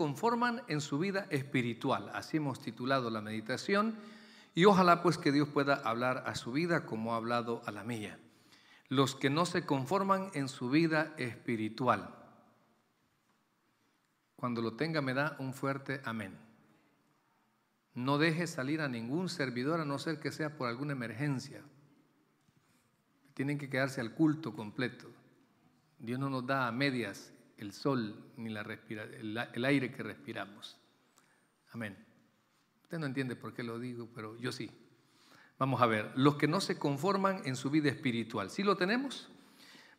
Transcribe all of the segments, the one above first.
conforman en su vida espiritual. Así hemos titulado la meditación y ojalá pues que Dios pueda hablar a su vida como ha hablado a la mía. Los que no se conforman en su vida espiritual. Cuando lo tenga me da un fuerte amén. No deje salir a ningún servidor a no ser que sea por alguna emergencia. Tienen que quedarse al culto completo. Dios no nos da a medias el sol ni la respira, el, aire que respiramos. Amén. Usted no entiende por qué lo digo, pero yo sí. Vamos a ver, los que no se conforman en su vida espiritual. ¿Sí lo tenemos?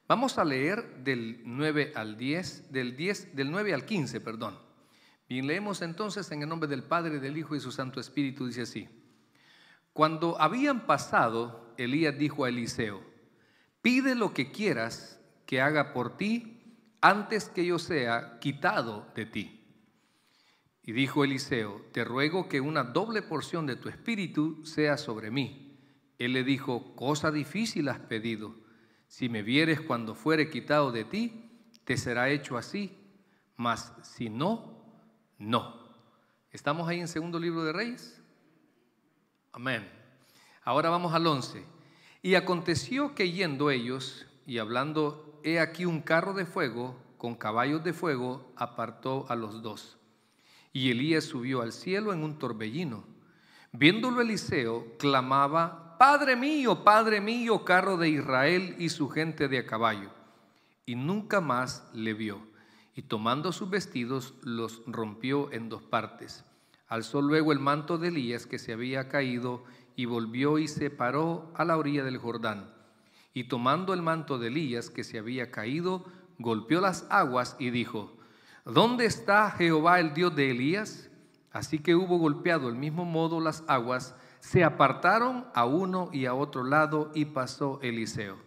Vamos a leer del 9 al 10, del 10 del 9 al 15, perdón. Bien, leemos entonces en el nombre del Padre, del Hijo y su Santo Espíritu dice así: Cuando habían pasado, Elías dijo a Eliseo: Pide lo que quieras que haga por ti antes que yo sea quitado de ti. Y dijo Eliseo, te ruego que una doble porción de tu espíritu sea sobre mí. Él le dijo, cosa difícil has pedido. Si me vieres cuando fuere quitado de ti, te será hecho así. Mas si no, no. ¿Estamos ahí en segundo libro de Reyes? Amén. Ahora vamos al once. Y aconteció que yendo ellos y hablando he aquí un carro de fuego con caballos de fuego apartó a los dos. Y Elías subió al cielo en un torbellino. Viéndolo Eliseo, clamaba, Padre mío, Padre mío, carro de Israel y su gente de a caballo. Y nunca más le vio. Y tomando sus vestidos, los rompió en dos partes. Alzó luego el manto de Elías que se había caído y volvió y se paró a la orilla del Jordán y tomando el manto de Elías que se había caído, golpeó las aguas y dijo, ¿dónde está Jehová el Dios de Elías? Así que hubo golpeado el mismo modo las aguas, se apartaron a uno y a otro lado y pasó Eliseo.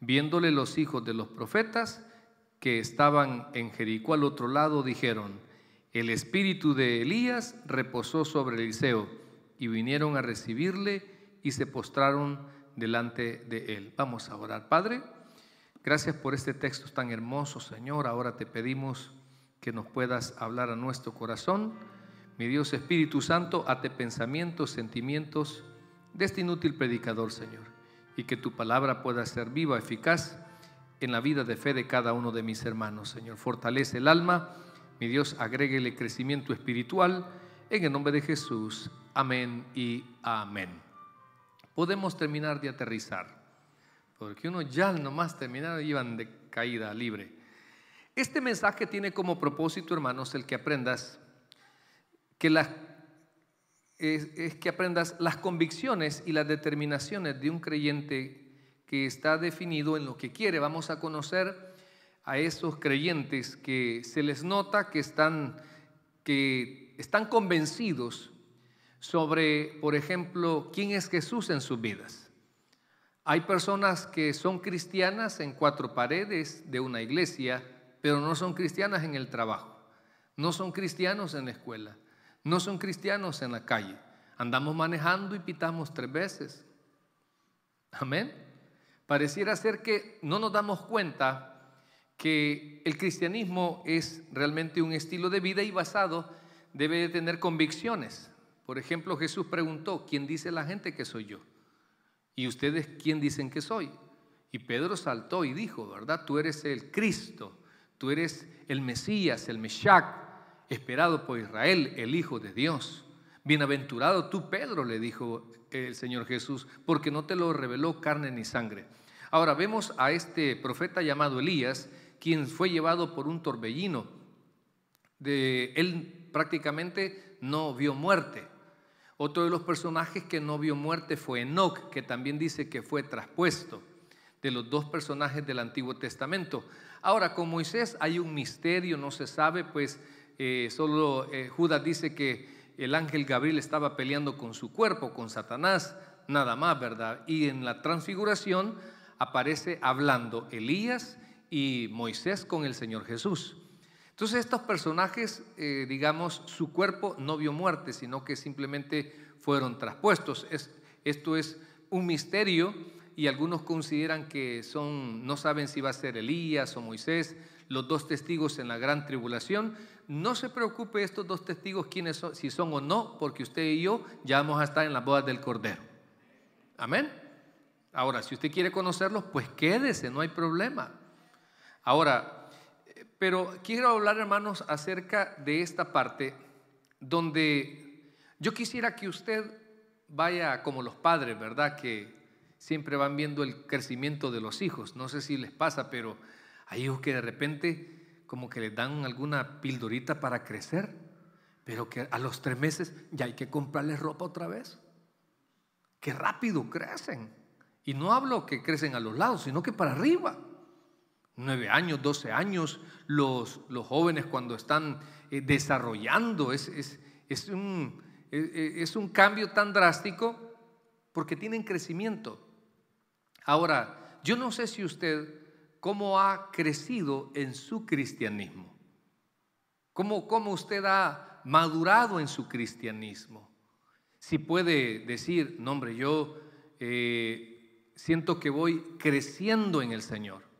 Viéndole los hijos de los profetas que estaban en Jericó al otro lado, dijeron, el espíritu de Elías reposó sobre Eliseo y vinieron a recibirle y se postraron delante de Él. Vamos a orar. Padre, gracias por este texto tan hermoso, Señor. Ahora te pedimos que nos puedas hablar a nuestro corazón. Mi Dios Espíritu Santo, ate pensamientos, sentimientos de este inútil predicador, Señor, y que tu palabra pueda ser viva, eficaz en la vida de fe de cada uno de mis hermanos, Señor. Fortalece el alma, mi Dios, agréguele crecimiento espiritual, en el nombre de Jesús. Amén y amén podemos terminar de aterrizar, porque uno ya nomás terminaba y iban de caída libre. Este mensaje tiene como propósito, hermanos, el que aprendas que las que aprendas las convicciones y las determinaciones de un creyente que está definido en lo que quiere. Vamos a conocer a esos creyentes que se les nota que están, que están convencidos sobre, por ejemplo, quién es Jesús en sus vidas. Hay personas que son cristianas en cuatro paredes de una iglesia, pero no son cristianas en el trabajo, no son cristianos en la escuela, no son cristianos en la calle. Andamos manejando y pitamos tres veces. Amén. Pareciera ser que no nos damos cuenta que el cristianismo es realmente un estilo de vida y basado debe de tener convicciones. Por ejemplo, Jesús preguntó, ¿quién dice la gente que soy yo? ¿Y ustedes quién dicen que soy? Y Pedro saltó y dijo, ¿verdad? Tú eres el Cristo, tú eres el Mesías, el Meshach, esperado por Israel, el Hijo de Dios. Bienaventurado tú, Pedro, le dijo el Señor Jesús, porque no te lo reveló carne ni sangre. Ahora vemos a este profeta llamado Elías, quien fue llevado por un torbellino. De, él prácticamente no vio muerte, otro de los personajes que no vio muerte fue Enoch, que también dice que fue traspuesto de los dos personajes del Antiguo Testamento. Ahora, con Moisés hay un misterio, no se sabe, pues eh, solo eh, Judas dice que el ángel Gabriel estaba peleando con su cuerpo, con Satanás, nada más, ¿verdad? Y en la transfiguración aparece hablando Elías y Moisés con el Señor Jesús. Entonces estos personajes, eh, digamos, su cuerpo no vio muerte, sino que simplemente fueron traspuestos. esto es un misterio y algunos consideran que son, no saben si va a ser Elías o Moisés, los dos testigos en la gran tribulación. No se preocupe estos dos testigos quiénes son, si son o no, porque usted y yo ya vamos a estar en las bodas del Cordero. Amén. Ahora, si usted quiere conocerlos, pues quédese, no hay problema. Ahora, pero quiero hablar, hermanos, acerca de esta parte donde yo quisiera que usted vaya como los padres, ¿verdad? Que siempre van viendo el crecimiento de los hijos. No sé si les pasa, pero hay hijos que de repente como que les dan alguna pildorita para crecer, pero que a los tres meses ya hay que comprarles ropa otra vez. Qué rápido crecen. Y no hablo que crecen a los lados, sino que para arriba. Nueve años, doce años, los, los jóvenes cuando están eh, desarrollando. Es, es, e, e, es, un, cambio tan drástico porque tienen crecimiento. Ahora, yo no sé si usted cómo ha crecido en su cristianismo, cómo, usted ha madurado en su cristianismo. Si puede decir, nombre, hombre, yo eh, siento que voy creciendo en el Señor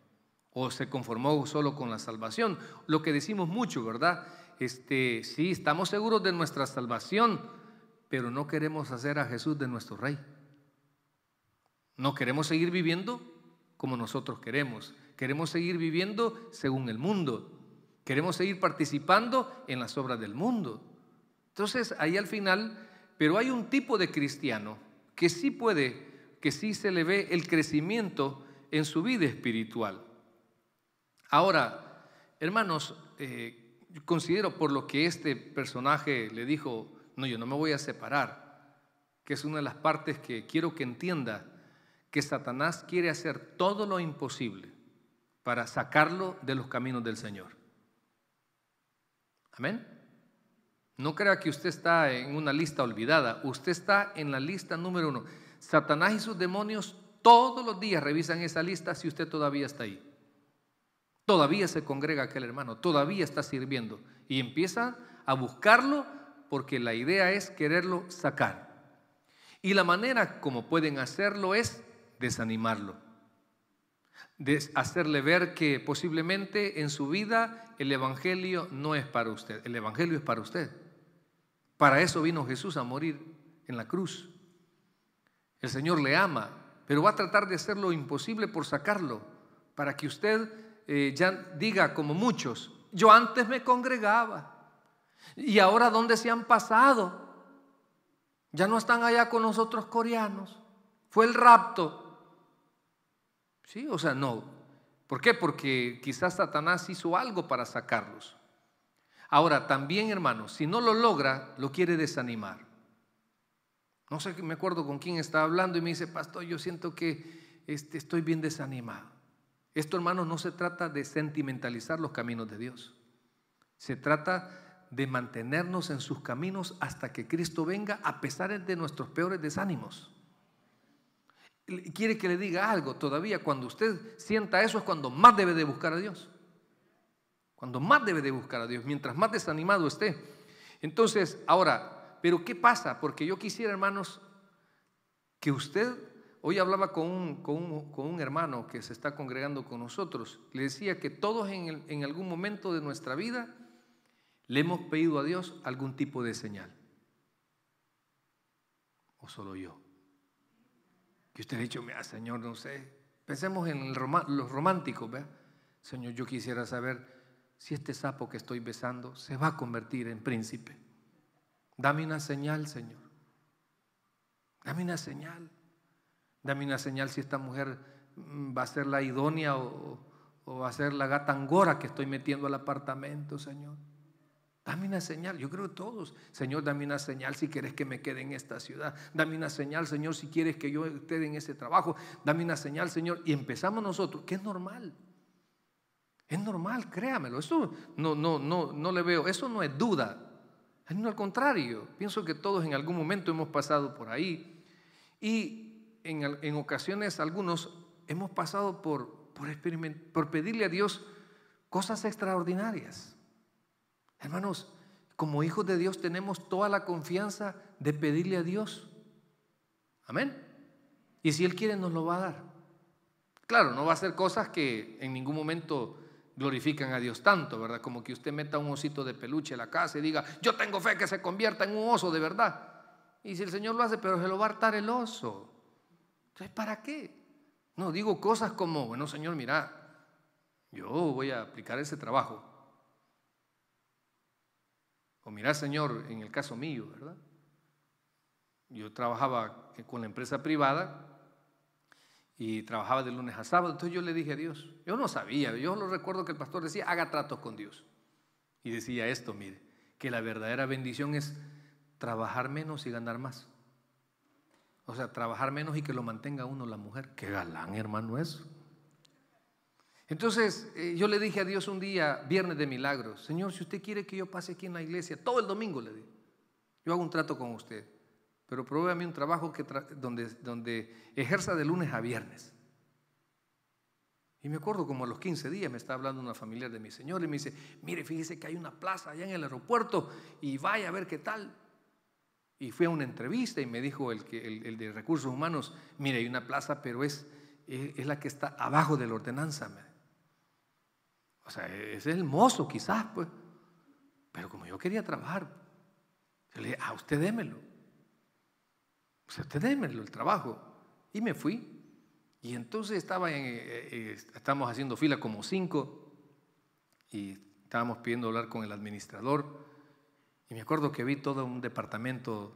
o se conformó solo con la salvación. Lo que decimos mucho, ¿verdad? Este, sí, estamos seguros de nuestra salvación, pero no queremos hacer a Jesús de nuestro rey. No queremos seguir viviendo como nosotros queremos. Queremos seguir viviendo según el mundo. Queremos seguir participando en las obras del mundo. Entonces, ahí al final, pero hay un tipo de cristiano que sí puede, que sí se le ve el crecimiento en su vida espiritual. Ahora, hermanos, eh, considero por lo que este personaje le dijo, no, yo no me voy a separar, que es una de las partes que quiero que entienda, que Satanás quiere hacer todo lo imposible para sacarlo de los caminos del Señor. Amén. No crea que usted está en una lista olvidada, usted está en la lista número uno. Satanás y sus demonios todos los días revisan esa lista si usted todavía está ahí. Todavía se congrega aquel hermano, todavía está sirviendo. Y empieza a buscarlo porque la idea es quererlo sacar. Y la manera como pueden hacerlo es desanimarlo. de hacerle ver que posiblemente en su vida el Evangelio no es para usted, el Evangelio es para usted. Para eso vino Jesús a morir en la cruz. El Señor le ama, pero va a tratar de hacer lo imposible por sacarlo, para que usted eh, ya diga como muchos, yo antes me congregaba y ahora dónde se han pasado. Ya no están allá con nosotros coreanos. Fue el rapto. Sí, o sea, no. ¿Por qué? Porque quizás Satanás hizo algo para sacarlos. Ahora, también, hermanos, si no lo logra, lo quiere desanimar. No sé, me acuerdo con quién estaba hablando y me dice, pastor, yo siento que este, estoy bien desanimado. Esto, hermanos, no se trata de sentimentalizar los caminos de Dios. Se trata de mantenernos en sus caminos hasta que Cristo venga a pesar de nuestros peores desánimos. Quiere que le diga algo todavía. Cuando usted sienta eso es cuando más debe de buscar a Dios. Cuando más debe de buscar a Dios, mientras más desanimado esté. Entonces, ahora, ¿pero qué pasa? Porque yo quisiera, hermanos, que usted Hoy hablaba con un, hermano que se está congregando con nosotros. Le decía que todos en, algún momento de nuestra vida le hemos pedido a Dios algún tipo de señal. ¿O solo yo? Que usted ha dicho, mira, Señor, no sé. Pensemos en los románticos, ¿verdad? Señor, yo quisiera saber si este sapo que estoy besando se va a convertir en príncipe. Dame una señal, Señor. Dame una señal. Dame una señal si esta mujer mm, va a ser la idónea o, va a ser la gata angora que estoy metiendo al apartamento, Señor. Dame una señal, yo creo todos. Señor, dame una señal si quieres que me quede en esta ciudad. Dame una señal, Señor, si quieres que yo esté en ese trabajo. Dame una señal, Señor. Y empezamos nosotros, que es normal. Es normal, créamelo. Eso no, no, no, no le veo. Eso no es duda. No, al contrario. Pienso que todos en algún momento hemos pasado por ahí. Y en, ocasiones algunos hemos pasado por, por, por pedirle a Dios cosas extraordinarias. Hermanos, como hijos de Dios tenemos toda la confianza de pedirle a Dios. Amén. Y si Él quiere nos lo va a dar. Claro, no va a ser cosas que en ningún momento glorifican a Dios tanto, ¿verdad? Como que usted meta un osito de peluche en la casa y diga, yo tengo fe que se convierta en un oso de verdad. Y si el Señor lo hace, pero se lo va a hartar el oso. Entonces, ¿para qué? No, digo cosas como, bueno, Señor, mira, yo voy a aplicar ese trabajo. O mira, Señor, en el caso mío, ¿verdad? Yo trabajaba con la empresa privada y trabajaba de lunes a sábado, entonces yo le dije a Dios, yo no sabía, yo lo recuerdo que el pastor decía, haga tratos con Dios. Y decía esto, mire, que la verdadera bendición es trabajar menos y ganar más. O sea, trabajar menos y que lo mantenga uno la mujer. Qué galán, hermano, eso. Entonces eh, yo le dije a Dios un día, viernes de milagros, Señor, si usted quiere que yo pase aquí en la iglesia, todo el domingo le di. yo hago un trato con usted, pero a mí un trabajo que donde, ejerza de lunes a viernes. Y me acuerdo como a los 15 días me está hablando una familia de mi señor y me dice, mire, fíjese que hay una plaza allá en el aeropuerto y vaya a ver qué tal. Y fui a una entrevista y me dijo el, que, el, de recursos humanos, mire, hay una plaza, pero es, es, la que está abajo de la ordenanza. O sea, es el mozo quizás, pues. Pero como yo quería trabajar, yo le dije, a ah, usted démelo. se usted démelo el trabajo. Y me fui. Y entonces estaba en, eh, eh, haciendo fila como cinco y estábamos pidiendo hablar con el administrador y me acuerdo que vi todo un departamento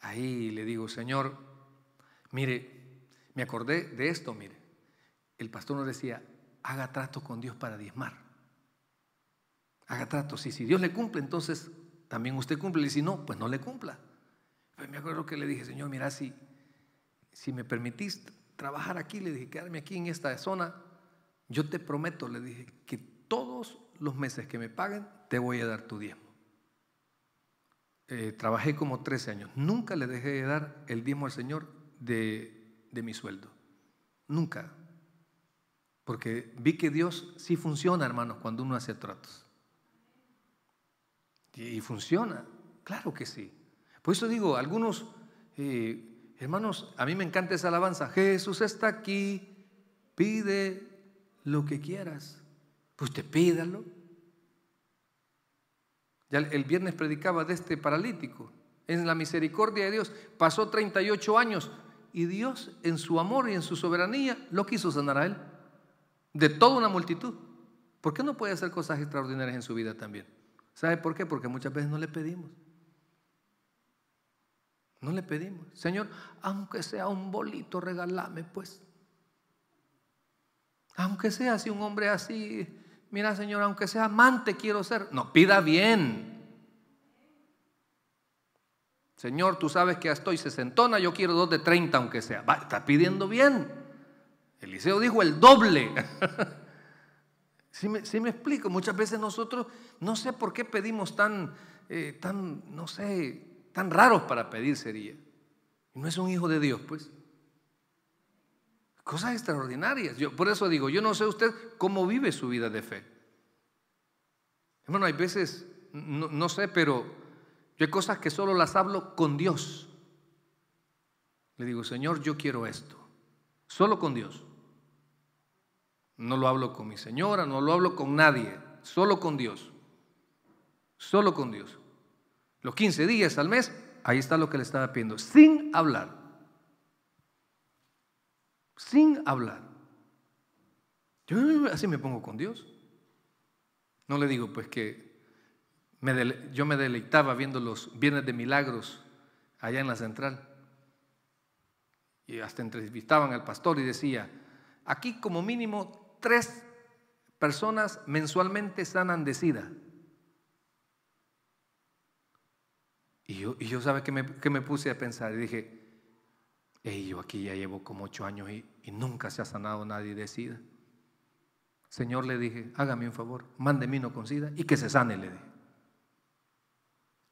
ahí y le digo, Señor, mire, me acordé de esto, mire. El pastor nos decía, haga trato con Dios para diezmar. Haga trato. si Dios le cumple, entonces también usted cumple. Y si no, pues no le cumpla. Pues me acuerdo que le dije, Señor, mira, si, si me permitís trabajar aquí, le dije, quedarme aquí en esta zona, yo te prometo, le dije, que todos los meses que me paguen, te voy a dar tu diezmo. Eh, trabajé como 13 años. Nunca le dejé de dar el diezmo al Señor de, de mi sueldo. Nunca. Porque vi que Dios sí funciona, hermanos, cuando uno hace tratos. Y, funciona, claro que sí. Por eso digo, algunos, eh, hermanos, a mí me encanta esa alabanza. Jesús está aquí, pide lo que quieras. Pues te pídalo. Ya el viernes predicaba de este paralítico. En la misericordia de Dios pasó 38 años y Dios en su amor y en su soberanía lo quiso sanar a él. De toda una multitud. ¿Por qué no puede hacer cosas extraordinarias en su vida también? ¿Sabe por qué? Porque muchas veces no le pedimos. No le pedimos. Señor, aunque sea un bolito, regálame pues. Aunque sea así un hombre así, mira Señor, aunque sea amante quiero ser. No, pida bien. Señor, tú sabes que ya estoy sesentona, yo quiero dos de treinta aunque sea. está pidiendo bien. Eliseo dijo el doble. si me, explico? Muchas veces nosotros no sé por qué pedimos tan, eh, tan, no sé, tan raros para pedir sería. No es un hijo de Dios, pues. Cosas extraordinarias. Yo, por eso digo, yo no sé usted cómo vive su vida de fe. Bueno, hay veces, no, sé, pero yo hay cosas que solo las hablo con Dios. Le digo, Señor, yo quiero esto. Solo con Dios. No lo hablo con mi señora, no lo hablo con nadie. Solo con Dios. Solo con Dios. Los 15 días al mes, ahí está lo que le estaba pidiendo, sin hablar sin hablar. Yo así me pongo con Dios. No le digo pues que yo me deleitaba viendo los bienes de milagros allá en la central. Y hasta entrevistaban al pastor y decía, aquí como mínimo tres personas mensualmente sanan de sida. Y yo, yo sabe me, que me puse a pensar y dije, y yo aquí ya llevo como ocho años y, nunca se ha sanado nadie de SIDA. Señor, le dije, hágame un favor, mi uno con SIDA y que se sane, le dé.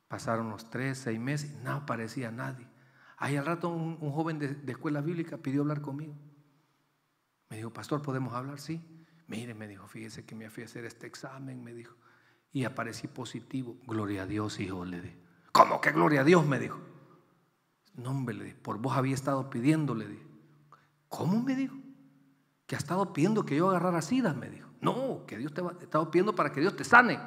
Pasaron los tres, seis meses, no aparecía nadie. Ahí al rato un, joven de, escuela bíblica pidió hablar conmigo. Me dijo, pastor, ¿podemos hablar? Sí. Mire, me dijo, fíjese que me fui a hacer este examen, me dijo. Y aparecí positivo. Gloria a Dios, hijo, le dije. ¿Cómo que gloria a Dios? Me dijo. No, hombre, le dije, por vos había estado pidiendo, le dije. ¿Cómo me dijo? Que ha estado pidiendo que yo agarrara sida, me dijo. No, que Dios te ha estado pidiendo para que Dios te sane.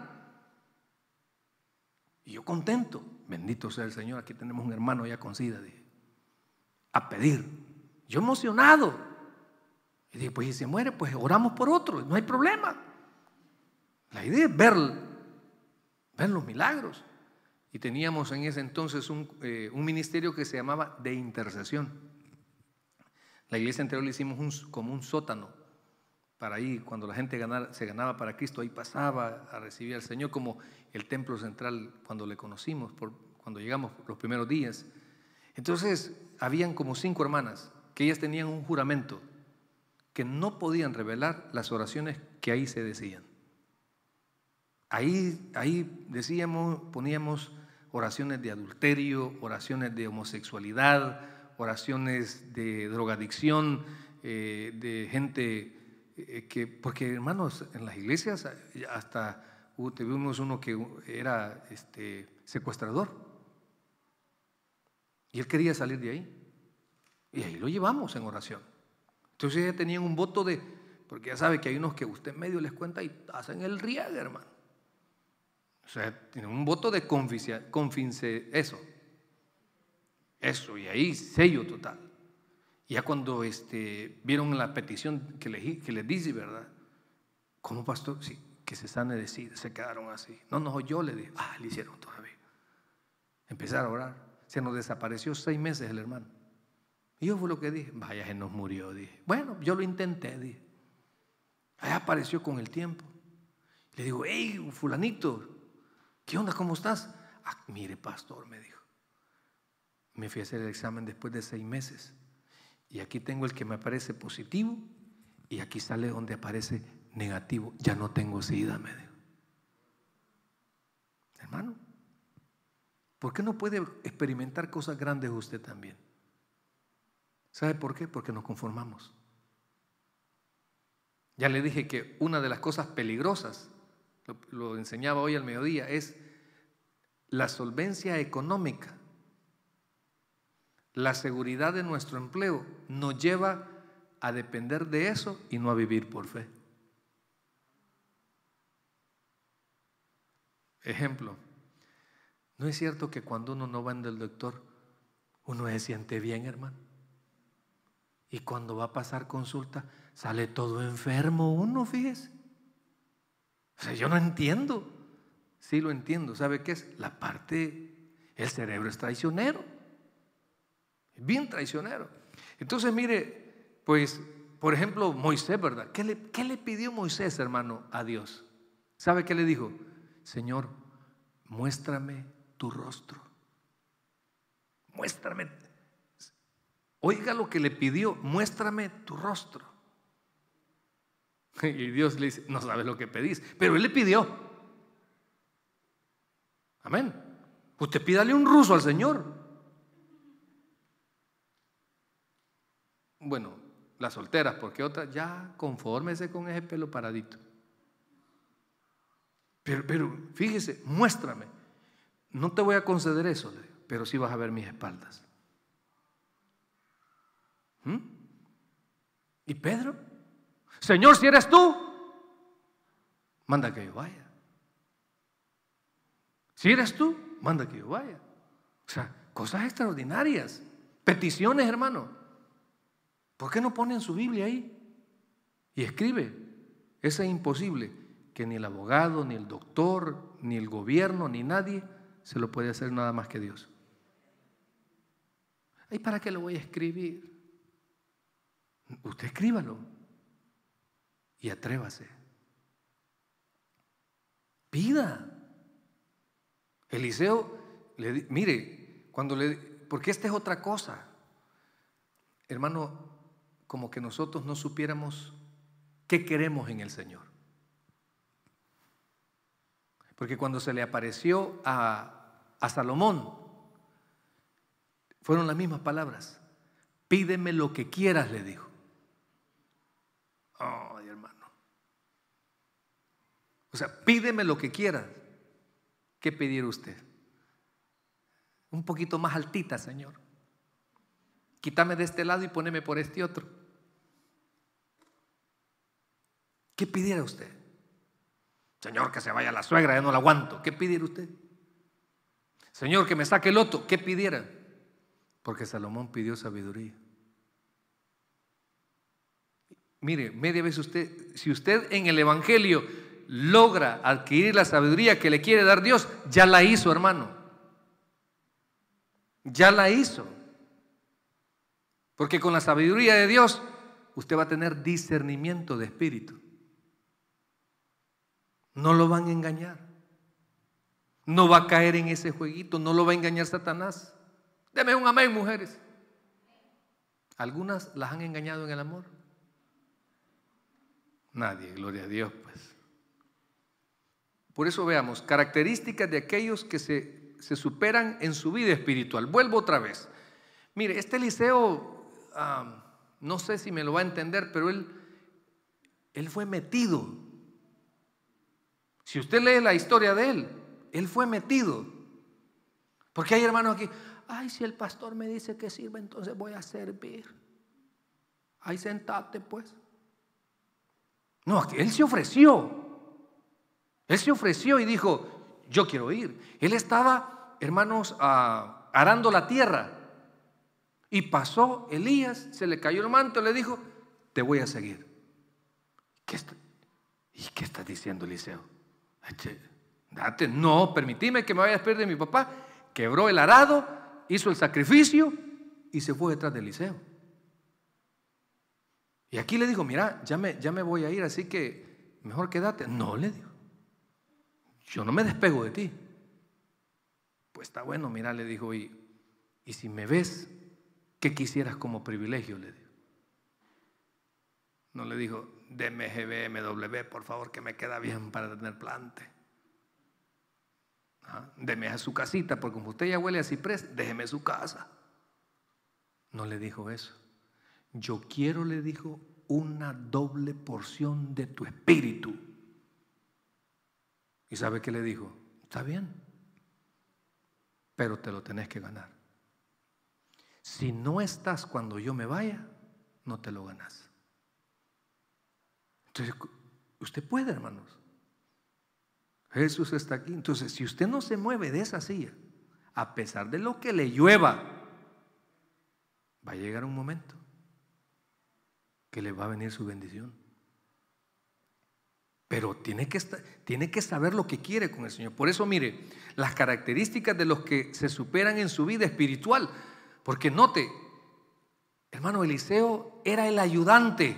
Y yo contento, bendito sea el Señor, aquí tenemos un hermano ya con sida, dije. A pedir. Yo emocionado. Y dije, pues si se muere, pues oramos por otro, no hay problema. La idea es ver, ver los milagros. Y teníamos en ese entonces eh, un, ministerio que se llamaba de intercesión. La iglesia anterior le hicimos como un sótano para ahí, cuando la gente se ganaba para Cristo, ahí pasaba a recibir al Señor, como el templo central cuando le conocimos, por, cuando llegamos los primeros días. Entonces, habían como cinco hermanas que ellas tenían un juramento que no podían revelar las oraciones que ahí se decían. Ahí, ahí decíamos, poníamos oraciones de adulterio, oraciones de homosexualidad, oraciones de drogadicción, eh, de gente eh, que, porque hermanos, en las iglesias hasta uh, tuvimos uno que era este, secuestrador y él quería salir de ahí. Y ahí lo llevamos en oración. Entonces ya tenían un voto de, porque ya sabe que hay unos que usted medio les cuenta y hacen el riega, hermano. O sea, tiene un voto de confianza, eso. Eso, y ahí sello total. Ya cuando este, vieron la petición que les, que dice, ¿verdad? ¿Cómo pastor? Sí, que se sane de se quedaron así. No, no, yo le dije, ah, le hicieron todavía. Empezar a orar. Se nos desapareció seis meses el hermano. Y yo fue lo que dije, vaya, se nos murió, dije. Bueno, yo lo intenté, dije. Ahí apareció con el tiempo. Le digo, hey, fulanito, ¿Qué onda? ¿Cómo estás? Ah, mire, pastor, me dijo. Me fui a hacer el examen después de seis meses. Y aquí tengo el que me aparece positivo y aquí sale donde aparece negativo. Ya no tengo sida, me dijo. Hermano, ¿por qué no puede experimentar cosas grandes usted también? ¿Sabe por qué? Porque nos conformamos. Ya le dije que una de las cosas peligrosas lo, enseñaba hoy al mediodía, es la solvencia económica, la seguridad de nuestro empleo, nos lleva a depender de eso y no a vivir por fe. Ejemplo, ¿no es cierto que cuando uno no va en el doctor, uno se siente bien, hermano? Y cuando va a pasar consulta, sale todo enfermo uno, fíjese. O sea, yo no entiendo. Sí lo entiendo. ¿Sabe qué es? La parte, el cerebro es traicionero. Bien traicionero. Entonces, mire, pues, por ejemplo, Moisés, ¿verdad? ¿Qué le, qué le pidió Moisés, hermano, a Dios? ¿Sabe qué le dijo? Señor, muéstrame tu rostro. Muéstrame. Oiga lo que le pidió, muéstrame tu rostro. Y Dios le dice, no sabes lo que pedís, pero él le pidió. Amén. Usted pídale un ruso al Señor. Bueno, las solteras, porque otras, ya confórmese con ese pelo paradito. Pero, pero fíjese, muéstrame. No te voy a conceder eso, pero sí vas a ver mis espaldas. ¿Mm? ¿Y Pedro? Señor, si eres tú, manda que yo vaya. Si eres tú, manda que yo vaya. O sea, cosas extraordinarias. Peticiones, hermano. ¿Por qué no ponen su Biblia ahí? Y escribe. Es imposible que ni el abogado, ni el doctor, ni el gobierno, ni nadie se lo puede hacer nada más que Dios. ¿Y para qué lo voy a escribir? Usted escríbalo y atrévase. Pida. Eliseo, le, mire, cuando le, porque esta es otra cosa. Hermano, como que nosotros no supiéramos qué queremos en el Señor. Porque cuando se le apareció a, a Salomón, fueron las mismas palabras. Pídeme lo que quieras, le dijo. Oh, o sea, pídeme lo que quieras. ¿Qué pidiera usted? Un poquito más altita, Señor. Quítame de este lado y poneme por este otro. ¿Qué pidiera usted? Señor, que se vaya la suegra, ya no la aguanto. ¿Qué pidiera usted? Señor, que me saque el otro. ¿Qué pidiera? Porque Salomón pidió sabiduría. Mire, media vez usted, si usted en el Evangelio logra adquirir la sabiduría que le quiere dar Dios, ya la hizo, hermano. Ya la hizo. Porque con la sabiduría de Dios usted va a tener discernimiento de espíritu. No lo van a engañar. No va a caer en ese jueguito, no lo va a engañar Satanás. Deme un amén, mujeres. Algunas las han engañado en el amor. Nadie, gloria a Dios, pues. Por eso veamos, características de aquellos que se, superan en su vida espiritual. Vuelvo otra vez. Mire, este Eliseo, no sé si me lo va a entender, pero él, él fue metido. Si usted lee la historia de él, él fue metido. Porque hay hermanos aquí, ay, si el pastor me dice que sirva, entonces voy a servir. ay sentate, pues. No, él se ofreció. Él se ofreció y dijo, yo quiero ir. Él estaba, hermanos, ah, arando la tierra. Y pasó Elías, se le cayó el manto, le dijo, te voy a seguir. ¿Y qué estás diciendo, Eliseo? Date, no, permitime que me vaya a de mi papá. Quebró el arado, hizo el sacrificio y se fue detrás de Eliseo. Y aquí le dijo, mira, ya me, ya me voy a ir, así que mejor quédate. No, le dijo yo no me despego de ti. Pues está bueno, mira, le dijo, y, y si me ves, ¿qué quisieras como privilegio? Le dijo. No le dijo, deme GBMW, por favor, que me queda bien para tener plante. ¿Ah? a su casita, porque como usted ya huele a ciprés, déjeme su casa. No le dijo eso. Yo quiero, le dijo, una doble porción de tu espíritu. ¿Y sabe qué le dijo? Está bien, pero te lo tenés que ganar. Si no estás cuando yo me vaya, no te lo ganas. Entonces, usted puede, hermanos. Jesús está aquí. Entonces, si usted no se mueve de esa silla, a pesar de lo que le llueva, va a llegar un momento que le va a venir su bendición. Pero tiene que, tiene que saber lo que quiere con el Señor. Por eso, mire, las características de los que se superan en su vida espiritual. Porque note, hermano Eliseo era el ayudante,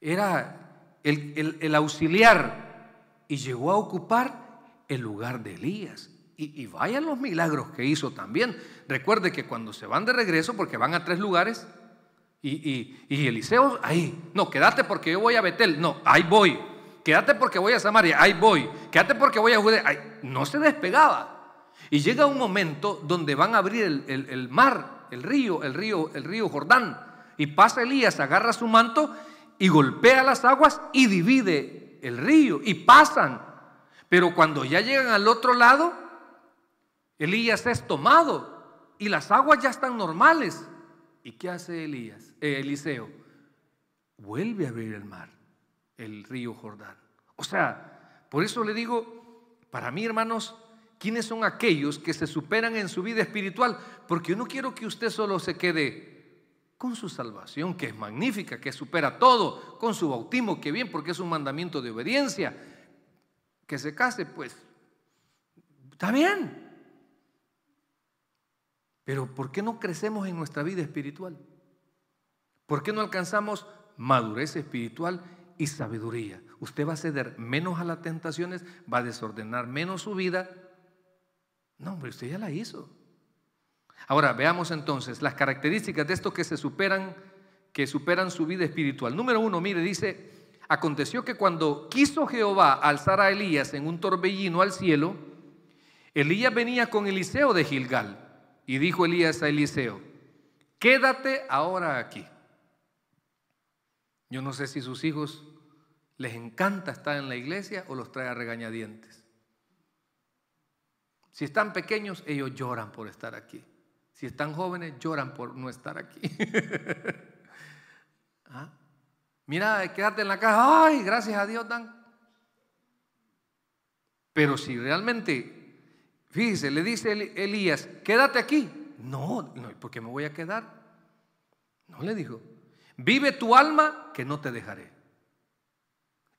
era el, auxiliar y llegó a ocupar el lugar de Elías. Y, y vayan los milagros que hizo también. Recuerde que cuando se van de regreso, porque van a tres lugares, y, y, Eliseo, ahí, no, quédate porque yo voy a Betel, no, ahí voy. Quédate porque voy a Samaria, ahí voy. Quédate porque voy a Judea, ahí. no se despegaba. Y llega un momento donde van a abrir el, el mar, el río, el río, el río Jordán. Y pasa Elías, agarra su manto y golpea las aguas y divide el río y pasan. Pero cuando ya llegan al otro lado, Elías es tomado y las aguas ya están normales. ¿Y qué hace Elías? Eh, Eliseo, vuelve a abrir el mar, el río Jordán. O sea, por eso le digo, para mí hermanos, ¿quiénes son aquellos que se superan en su vida espiritual? Porque yo no quiero que usted solo se quede con su salvación, que es magnífica, que supera todo, con su bautismo, que bien, porque es un mandamiento de obediencia, que se case, pues, está bien. Pero ¿por qué no crecemos en nuestra vida espiritual? ¿Por qué no alcanzamos madurez espiritual y sabiduría? Usted va a ceder menos a las tentaciones, va a desordenar menos su vida. No, hombre, usted ya la hizo. Ahora veamos entonces las características de estos que se superan, que superan su vida espiritual. Número uno, mire, dice, aconteció que cuando quiso Jehová alzar a Elías en un torbellino al cielo, Elías venía con Eliseo de Gilgal y dijo Elías a Eliseo, quédate ahora aquí. Yo no sé si sus hijos les encanta estar en la iglesia o los trae a regañadientes. Si están pequeños, ellos lloran por estar aquí. Si están jóvenes, lloran por no estar aquí. ¿Ah? Mira, quedarte en la casa. Ay, gracias a Dios, Dan. Pero si realmente, fíjese, le dice Elías, quédate aquí. No, no, ¿por qué me voy a quedar? No le dijo vive tu alma que no te dejaré.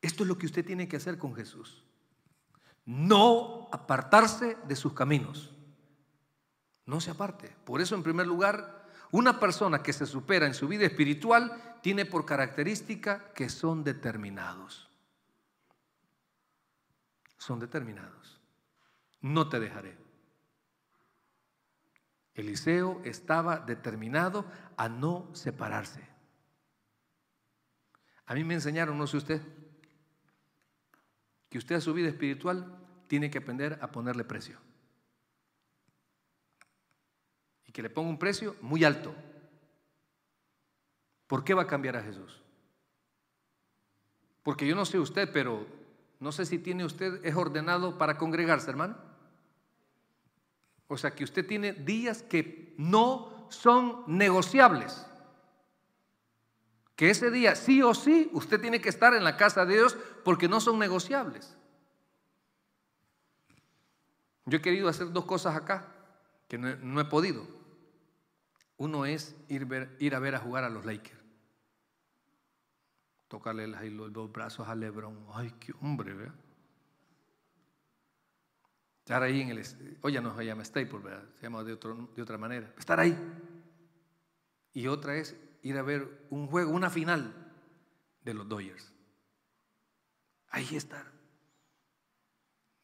Esto es lo que usted tiene que hacer con Jesús. No apartarse de sus caminos. No se aparte. Por eso, en primer lugar, una persona que se supera en su vida espiritual tiene por característica que son determinados. Son determinados. No te dejaré. Eliseo estaba determinado a no separarse. A mí me enseñaron, no sé usted, que usted a su vida espiritual tiene que aprender a ponerle precio. Y que le ponga un precio muy alto. ¿Por qué va a cambiar a Jesús? Porque yo no sé usted, pero no sé si tiene usted, es ordenado para congregarse, hermano. O sea, que usted tiene días que no son negociables que ese día sí o sí usted tiene que estar en la casa de Dios porque no son negociables. Yo he querido hacer dos cosas acá que no he, podido. Uno es ir, a ver a jugar a los Lakers. Tocarle los, dos brazos a Lebron. Ay, qué hombre, ¿verdad? Estar ahí en el... Oye, ya no se llama Staples, ¿verdad? Se llama de otra manera. Estar ahí. Y otra es ir a ver un juego, una final de los Dodgers. Ahí estar.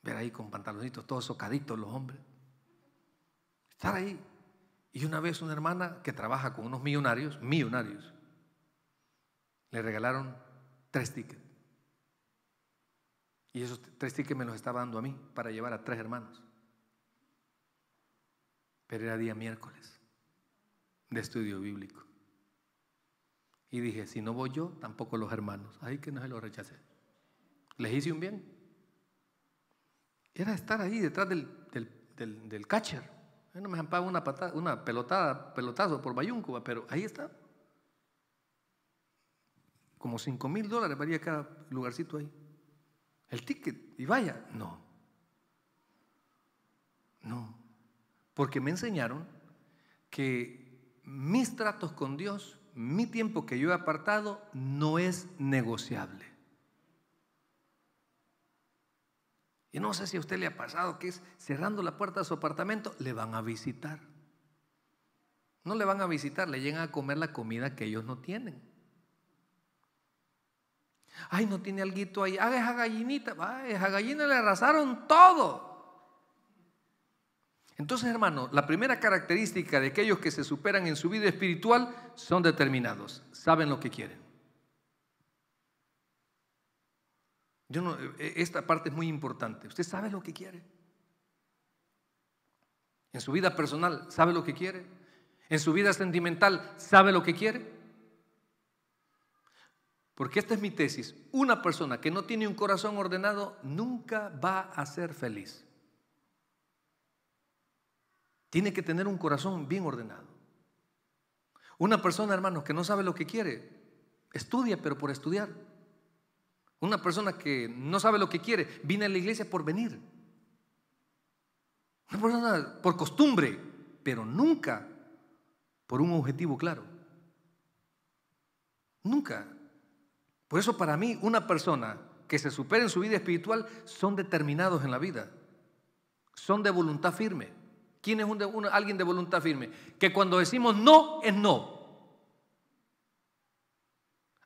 Ver ahí con pantaloncitos todos socaditos los hombres. Estar ahí. Y una vez una hermana que trabaja con unos millonarios, millonarios, le regalaron tres tickets. Y esos tres tickets me los estaba dando a mí para llevar a tres hermanos. Pero era día miércoles de estudio bíblico. Y dije, si no voy yo, tampoco los hermanos. Ahí que no se los rechacé. Les hice un bien. Era estar ahí detrás del, catcher. no me han pagado una, patada, una pelotada, pelotazo por Bayúncuba, pero ahí está. Como 5 mil dólares varía cada lugarcito ahí. El ticket, y vaya, no. No. Porque me enseñaron que mis tratos con Dios mi tiempo que yo he apartado no es negociable. Y no sé si a usted le ha pasado que es cerrando la puerta de su apartamento, le van a visitar. No le van a visitar, le llegan a comer la comida que ellos no tienen. Ay, no tiene alguito ahí. Ah, esa gallinita. a esa gallina le arrasaron todo. Entonces, hermano, la primera característica de aquellos que se superan en su vida espiritual son determinados, saben lo que quieren. Eh, esta parte es muy importante. Usted sabe lo que quiere. En su vida personal, sabe lo que quiere. En su vida sentimental, sabe lo que quiere. Porque esta es mi tesis. Una persona que no tiene un corazón ordenado nunca va a ser feliz. Tiene que tener un corazón bien ordenado. Una persona, hermanos, que no sabe lo que quiere, estudia, pero por estudiar. Una persona que no sabe lo que quiere, viene a la iglesia por venir. Una persona por costumbre, pero nunca por un objetivo claro. Nunca. Por eso para mí una persona que se supera en su vida espiritual son determinados en la vida. Son de voluntad firme. ¿Quién es alguien de voluntad firme? Que cuando decimos no, es no.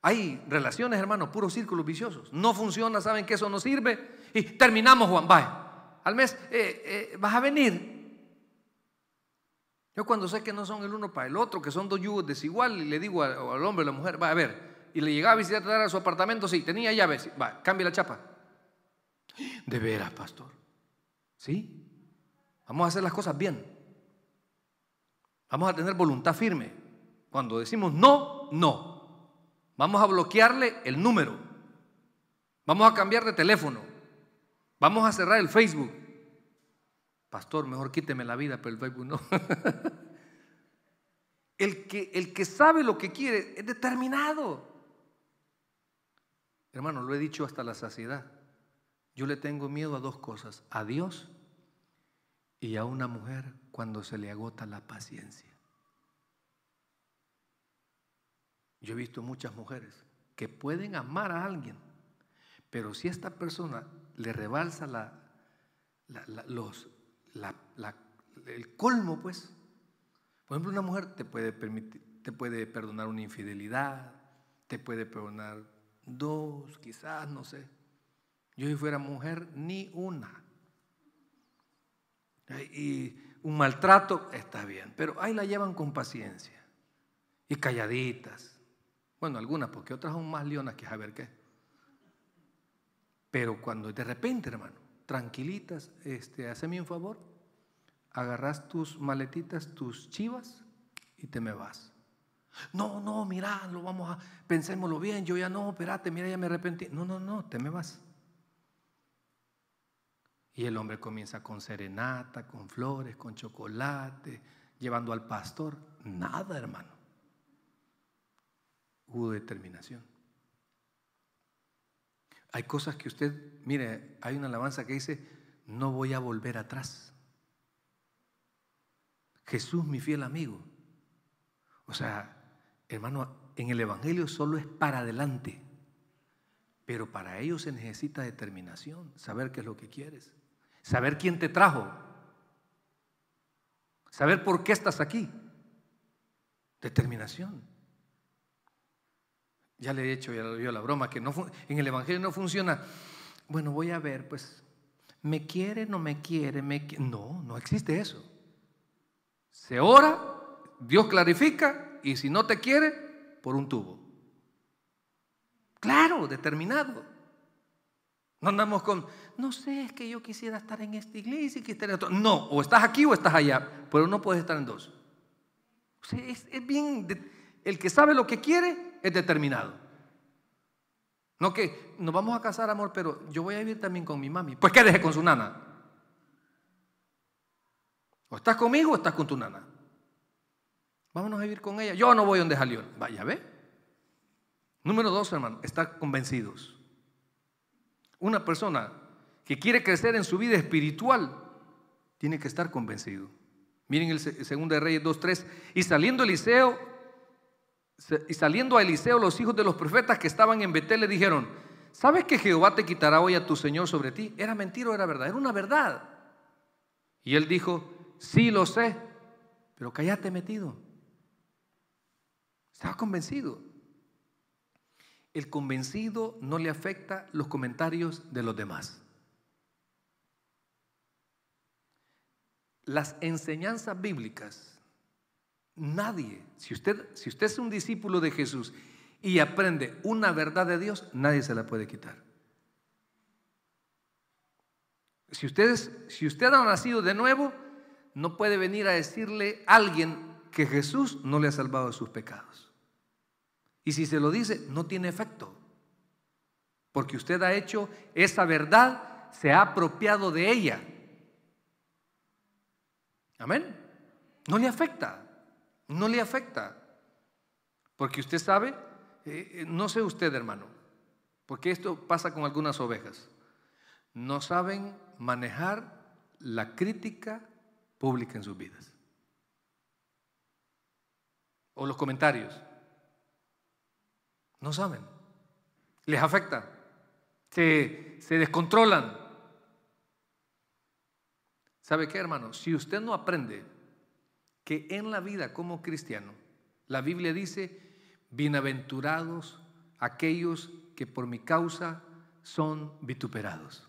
Hay relaciones, hermanos, puros círculos viciosos. No funciona, saben que eso no sirve. Y terminamos, Juan, va. Al mes, eh, eh, vas a venir. Yo cuando sé que no son el uno para el otro, que son dos yugos desiguales, le digo al, hombre o a la mujer, va a ver. Y le llegaba a visitar a su apartamento, sí, tenía llaves, va, cambia la chapa. De veras, pastor. ¿Sí? Vamos a hacer las cosas bien. Vamos a tener voluntad firme. Cuando decimos no, no. Vamos a bloquearle el número. Vamos a cambiar de teléfono. Vamos a cerrar el Facebook. Pastor, mejor quíteme la vida, pero el Facebook no. el, que, el que sabe lo que quiere es determinado. Hermano, lo he dicho hasta la saciedad. Yo le tengo miedo a dos cosas. A Dios y a una mujer cuando se le agota la paciencia. Yo he visto muchas mujeres que pueden amar a alguien, pero si esta persona le rebalsa la, el colmo, pues, por ejemplo, una mujer te puede, permitir, te puede perdonar una infidelidad, te puede perdonar dos, quizás, no sé. Yo si fuera mujer, ni una. ¿eh? y un maltrato, está bien, pero ahí la llevan con paciencia y calladitas. Bueno, algunas, porque otras son más leonas que saber qué. Pero cuando de repente, hermano, tranquilitas, este, haceme un favor, agarras tus maletitas, tus chivas y te me vas. No, no, mira, lo vamos a, pensémoslo bien, yo ya no, espérate, mira, ya me arrepentí. No, no, no, te me vas. Y el hombre comienza con serenata, con flores, con chocolate, llevando al pastor. Nada, hermano. Hubo determinación. Hay cosas que usted, mire, hay una alabanza que dice, no voy a volver atrás. Jesús, mi fiel amigo. O sea, hermano, en el Evangelio solo es para adelante, pero para ello se necesita determinación, saber qué es lo que quieres. Saber quién te trajo. Saber por qué estás aquí. Determinación. Ya le he hecho, ya le la broma, que no, en el Evangelio no funciona. Bueno, voy a ver, pues, ¿me quiere, no me quiere? Me no, no existe eso. Se ora, Dios clarifica, y si no te quiere, por un tubo. Claro, determinado. No andamos con, no sé, es que yo quisiera estar en esta iglesia y quisiera estar No, o estás aquí o estás allá, pero no puedes estar en dos. O sea, es, bien, el que sabe lo que quiere es determinado. No que nos vamos a casar, amor, pero yo voy a vivir también con mi mami. Pues deje con su nana. O estás conmigo o estás con tu nana. Vámonos a vivir con ella. Yo no voy donde salió. Vaya, ve. Número dos, hermano, estar convencidos. Una persona que quiere crecer en su vida espiritual tiene que estar convencido. Miren el segundo de Reyes 2:3 y saliendo Eliseo y saliendo a Eliseo los hijos de los profetas que estaban en Betel le dijeron, ¿sabes que Jehová te quitará hoy a tu Señor sobre ti? ¿Era mentira o era verdad? Era una verdad. Y él dijo, sí lo sé, pero cállate metido. Estaba convencido. El convencido no le afecta los comentarios de los demás. Las enseñanzas bíblicas, nadie, si usted, si usted es un discípulo de Jesús y aprende una verdad de Dios, nadie se la puede quitar. Si si usted ha nacido de nuevo, no puede venir a decirle a alguien que Jesús no le ha salvado de sus pecados. Y si se lo dice, no tiene efecto. Porque usted ha hecho esa verdad, se ha apropiado de ella. Amén. No le afecta. No le afecta. Porque usted sabe, eh, eh, no sé usted hermano, porque esto pasa con algunas ovejas. No saben manejar la crítica pública en sus vidas. O los comentarios. No saben. Les afecta. Se, se descontrolan. ¿Sabe qué, hermano? Si usted no aprende que en la vida como cristiano, la Biblia dice, bienaventurados aquellos que por mi causa son vituperados.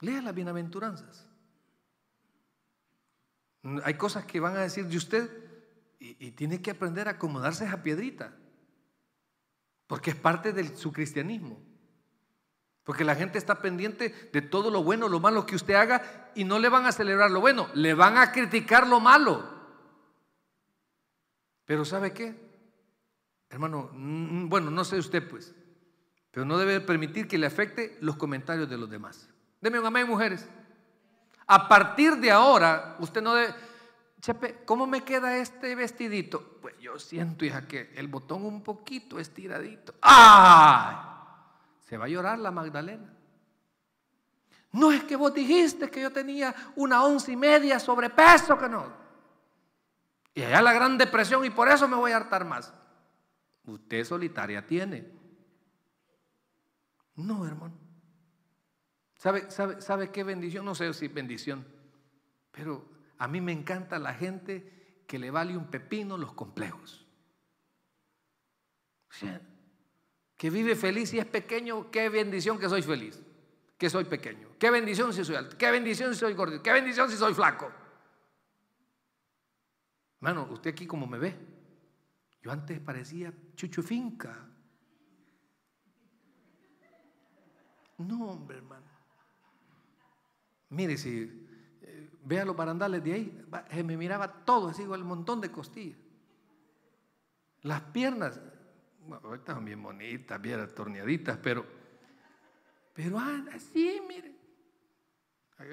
Lea las bienaventuranzas. Hay cosas que van a decir de usted y, tiene que aprender a acomodarse a esa piedrita. Porque es parte de su cristianismo. Porque la gente está pendiente de todo lo bueno, lo malo que usted haga y no le van a celebrar lo bueno, le van a criticar lo malo. Pero ¿sabe qué? Hermano, bueno, no sé usted pues, pero no debe permitir que le afecte los comentarios de los demás. Deme un amén, mujeres. A partir de ahora, usted no debe... Chepe, ¿cómo me queda este vestidito? Pues yo siento, hija, que el botón un poquito estiradito. ¡Ay! Se va a llorar la Magdalena. No es que vos dijiste que yo tenía una once y media sobrepeso, que no. Y allá la gran depresión y por eso me voy a hartar más. Usted solitaria tiene. No, hermano. ¿Sabe, sabe, sabe qué bendición? No sé si bendición, pero a mí me encanta la gente que le vale un pepino los complejos. que vive feliz y es pequeño, qué bendición que soy feliz, que soy pequeño. Qué bendición si soy alto, qué bendición si soy gordito, qué bendición si soy flaco. Hermano, usted aquí como me ve, yo antes parecía chuchufinca. No, hombre, hermano. Mire, si vea los barandales de ahí, se me miraba todo, así el montón de costillas. Las piernas, bueno, bien bonitas, bien atorneaditas, pero, pero ah, así, mire.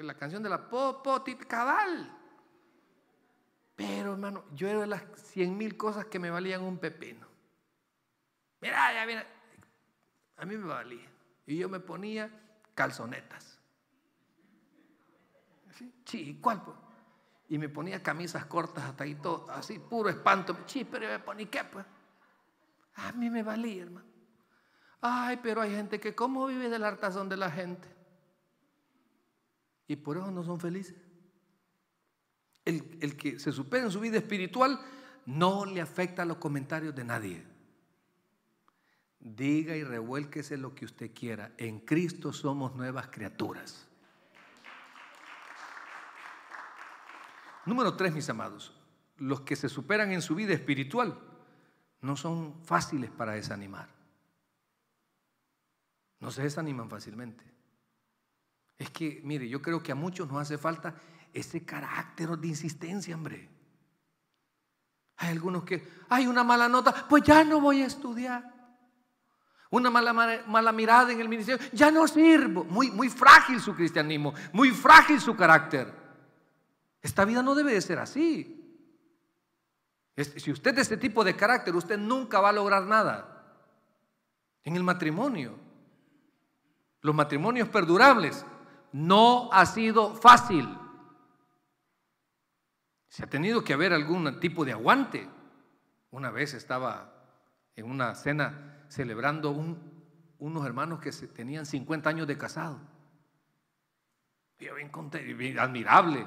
La canción de la Popotit Cabal. Pero hermano, yo era de las cien mil cosas que me valían un pepino. Mira, ya mira, a mí me valía. Y yo me ponía calzonetas. Sí, ¿y cuál? Pues? Y me ponía camisas cortas hasta ahí todo, así, puro espanto. Sí, pero me ponía qué, pues. A mí me valía, hermano. Ay, pero hay gente que cómo vive del hartazón de la gente. Y por eso no son felices. El, que se supere en su vida espiritual no le afecta los comentarios de nadie. Diga y revuélquese lo que usted quiera. En Cristo somos nuevas criaturas. Número tres, mis amados, los que se superan en su vida espiritual no son fáciles para desanimar. No se desaniman fácilmente. Es que, mire, yo creo que a muchos nos hace falta ese carácter de insistencia, hombre. Hay algunos que, hay una mala nota, pues ya no voy a estudiar. Una mala, mala, mirada en el ministerio, ya no sirvo. Muy, muy frágil su cristianismo, muy frágil su carácter. Esta vida no debe de ser así. Si usted es este tipo de carácter, usted nunca va a lograr nada en el matrimonio. Los matrimonios perdurables no ha sido fácil. Se ha tenido que haber algún tipo de aguante. Una vez estaba en una cena celebrando unos hermanos que tenían 50 años de casado. admirable.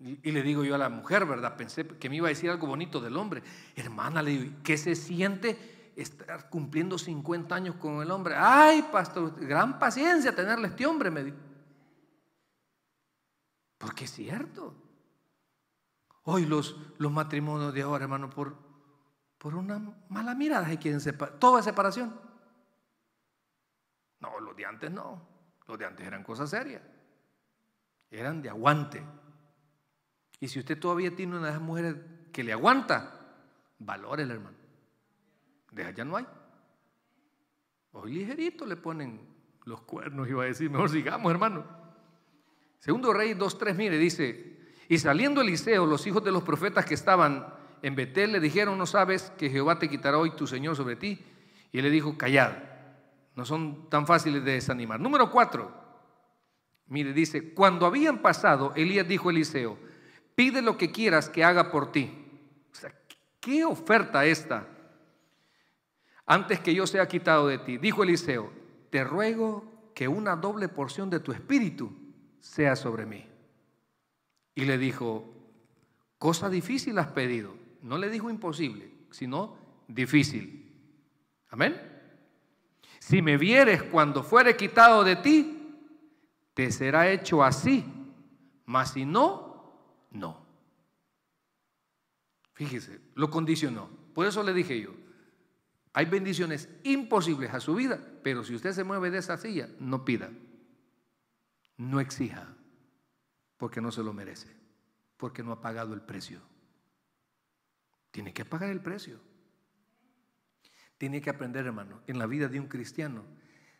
Y, le digo yo a la mujer, ¿verdad? Pensé que me iba a decir algo bonito del hombre. Hermana, le digo, ¿qué se siente estar cumpliendo 50 años con el hombre? Ay, pastor, gran paciencia tenerle este hombre, me Porque es cierto. Hoy los, los matrimonios de ahora, hermano, por, por una mala mirada hay quieren separar. Toda separación. No, los de antes no. Los de antes eran cosas serias. Eran de aguante. Y si usted todavía tiene una de esas mujeres que le aguanta, el hermano. De allá no hay. Hoy ligerito le ponen los cuernos, y va a decir, mejor sigamos, hermano. Segundo Rey 2.3, mire, dice, y saliendo Eliseo, los hijos de los profetas que estaban en Betel le dijeron, no sabes que Jehová te quitará hoy tu Señor sobre ti. Y él le dijo, callad, no son tan fáciles de desanimar. Número 4, mire, dice, cuando habían pasado, Elías dijo a Eliseo, pide lo que quieras que haga por ti. qué oferta esta. Antes que yo sea quitado de ti, dijo Eliseo, te ruego que una doble porción de tu espíritu sea sobre mí. Y le dijo, cosa difícil has pedido. No le dijo imposible, sino difícil. Amén. Si me vieres cuando fuere quitado de ti, te será hecho así. Mas si no, no. Fíjese, lo condicionó. Por eso le dije yo, hay bendiciones imposibles a su vida, pero si usted se mueve de esa silla, no pida, no exija, porque no se lo merece, porque no ha pagado el precio. Tiene que pagar el precio. Tiene que aprender, hermano, en la vida de un cristiano,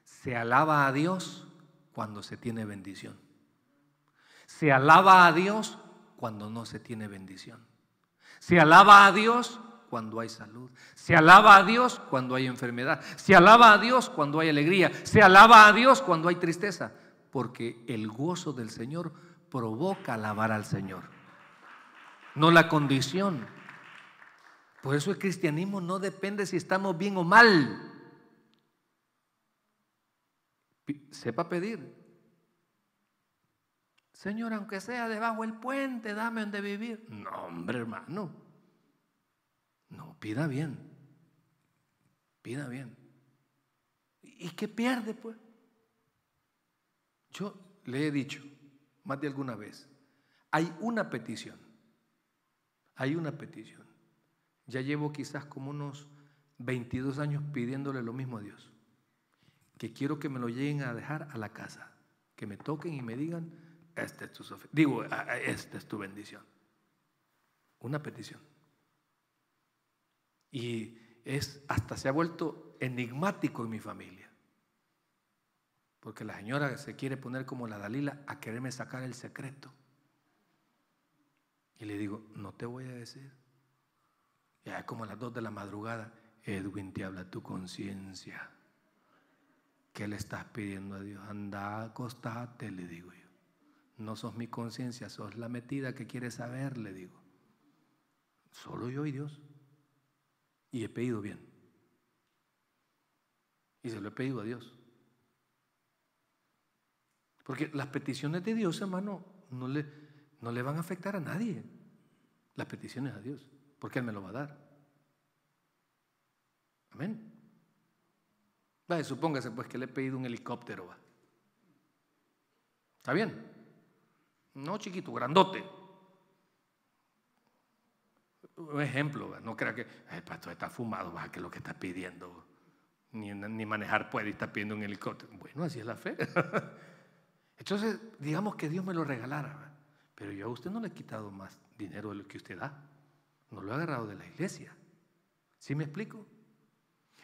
se alaba a Dios cuando se tiene bendición. Se alaba a Dios cuando no se tiene bendición. Se alaba a Dios cuando hay salud. Se alaba a Dios cuando hay enfermedad. Se alaba a Dios cuando hay alegría. Se alaba a Dios cuando hay tristeza. Porque el gozo del Señor provoca alabar al Señor. No la condición. Por eso el cristianismo no depende si estamos bien o mal. Sepa pedir. Señor, aunque sea debajo del puente, dame donde vivir. No, hombre, hermano. No, pida bien. Pida bien. ¿Y qué pierde, pues? Yo le he dicho más de alguna vez, hay una petición. Hay una petición. Ya llevo quizás como unos 22 años pidiéndole lo mismo a Dios. Que quiero que me lo lleguen a dejar a la casa. Que me toquen y me digan, esta es tu, digo, esta es tu bendición. Una petición. Y es hasta se ha vuelto enigmático en mi familia. Porque la señora se quiere poner como la Dalila a quererme sacar el secreto. Y le digo, no te voy a decir. Ya como las dos de la madrugada, Edwin te habla tu conciencia. ¿Qué le estás pidiendo a Dios? Anda, acostate, le digo yo. No sos mi conciencia, sos la metida que quiere saber, le digo. Solo yo y Dios. Y he pedido bien. Y se lo he pedido a Dios. Porque las peticiones de Dios, hermano, no le, no le van a afectar a nadie. Las peticiones a Dios. Porque Él me lo va a dar. Amén. Vale, supóngase pues que le he pedido un helicóptero. ¿va? ¿Está bien? No chiquito, grandote. Un ejemplo, no crea que el pastor está fumado, más que lo que está pidiendo. Ni, manejar puede y está pidiendo un helicóptero. Bueno, así es la fe. Entonces, digamos que Dios me lo regalara, pero yo a usted no le he quitado más dinero de lo que usted da. No lo he agarrado de la iglesia. ¿Sí me explico?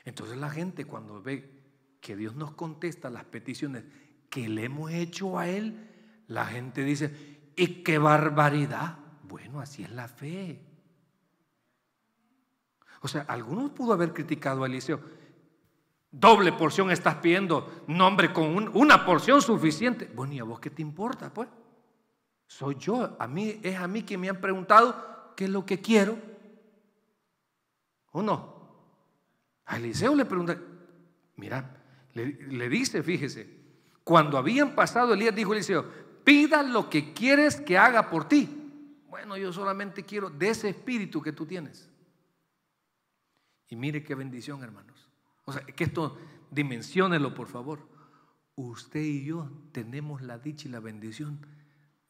Entonces la gente cuando ve que Dios nos contesta las peticiones que le hemos hecho a Él, la gente dice, ¿y qué barbaridad? Bueno, así es la fe. O sea, algunos pudo haber criticado a Eliseo. Doble porción estás pidiendo, nombre con una porción suficiente. Bueno, ¿y a vos qué te importa, pues? Soy yo, a mí es a mí quien me han preguntado qué es lo que quiero. ¿O no? A Eliseo le pregunta, mira, le, dice, fíjese, cuando habían pasado Elías, dijo Eliseo, pida lo que quieres que haga por ti. Bueno, yo solamente quiero de ese espíritu que tú tienes. Y mire qué bendición, hermanos. O sea, que esto dimensionelo, por favor. Usted y yo tenemos la dicha y la bendición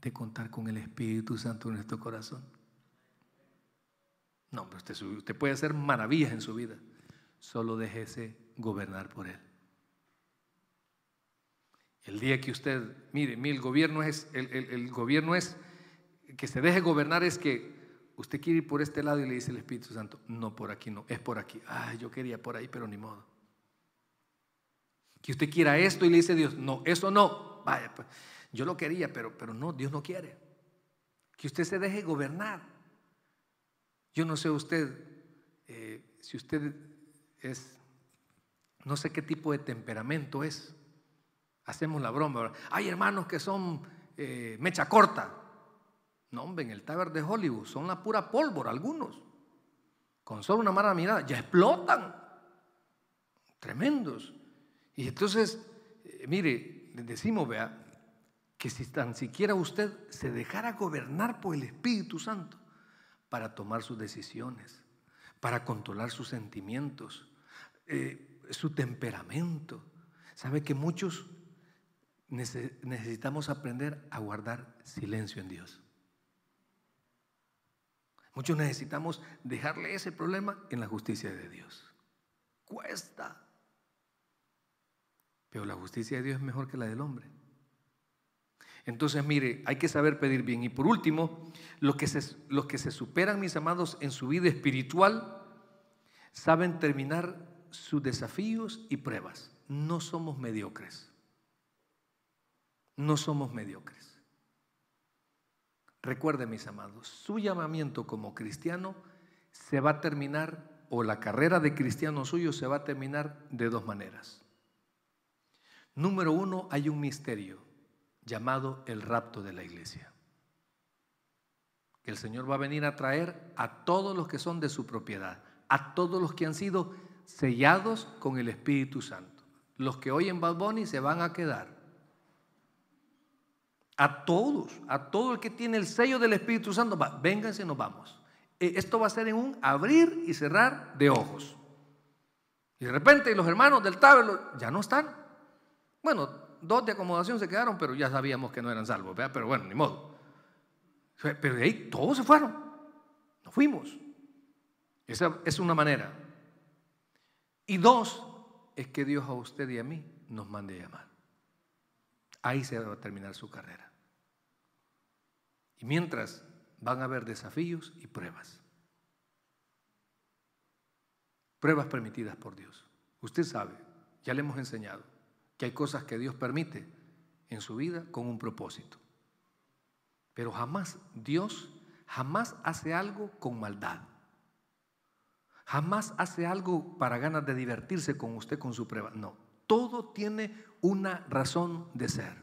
de contar con el Espíritu Santo en nuestro corazón. No, pero usted, usted puede hacer maravillas en su vida. Solo déjese gobernar por Él. El día que usted, mire, mire el gobierno es, el, gobierno es, que se deje gobernar es que usted quiere ir por este lado y le dice el Espíritu Santo, no, por aquí no, es por aquí. Ay, yo quería por ahí, pero ni modo. Que usted quiera esto y le dice Dios, no, eso no. Vaya, pues, yo lo quería, pero, pero no, Dios no quiere. Que usted se deje gobernar. Yo no sé usted, eh, si usted es, no sé qué tipo de temperamento es hacemos la broma. Hay hermanos que son eh, mecha corta. No, hombre, en el Taber de Hollywood son la pura pólvora algunos. Con solo una mala mirada, ya explotan. Tremendos. Y entonces, eh, mire, les decimos, vea, que si tan siquiera usted se dejara gobernar por el Espíritu Santo para tomar sus decisiones, para controlar sus sentimientos, eh, su temperamento. ¿Sabe que muchos necesitamos aprender a guardar silencio en Dios. Muchos necesitamos dejarle ese problema en la justicia de Dios. Cuesta. Pero la justicia de Dios es mejor que la del hombre. Entonces, mire, hay que saber pedir bien. Y por último, los que se, los que se superan, mis amados, en su vida espiritual, saben terminar sus desafíos y pruebas. No somos mediocres. No somos mediocres. Recuerden, mis amados, su llamamiento como cristiano se va a terminar, o la carrera de cristiano suyo se va a terminar de dos maneras. Número uno, hay un misterio llamado el rapto de la iglesia. Que el Señor va a venir a traer a todos los que son de su propiedad, a todos los que han sido sellados con el Espíritu Santo. Los que hoy en Bad se van a quedar. A todos, a todo el que tiene el sello del Espíritu Santo, va, y nos vamos. Eh, esto va a ser en un abrir y cerrar de ojos. Y de repente los hermanos del tablero ya no están. Bueno, dos de acomodación se quedaron, pero ya sabíamos que no eran salvos, pero bueno, ni modo. Pero de ahí todos se fueron. Nos fuimos. Esa es una manera. Y dos, es que Dios a usted y a mí nos mande a llamar ahí se va a terminar su carrera. Y mientras van a haber desafíos y pruebas. Pruebas permitidas por Dios. Usted sabe, ya le hemos enseñado, que hay cosas que Dios permite en su vida con un propósito. Pero jamás Dios, jamás hace algo con maldad. Jamás hace algo para ganas de divertirse con usted con su prueba. No. Todo tiene una razón de ser.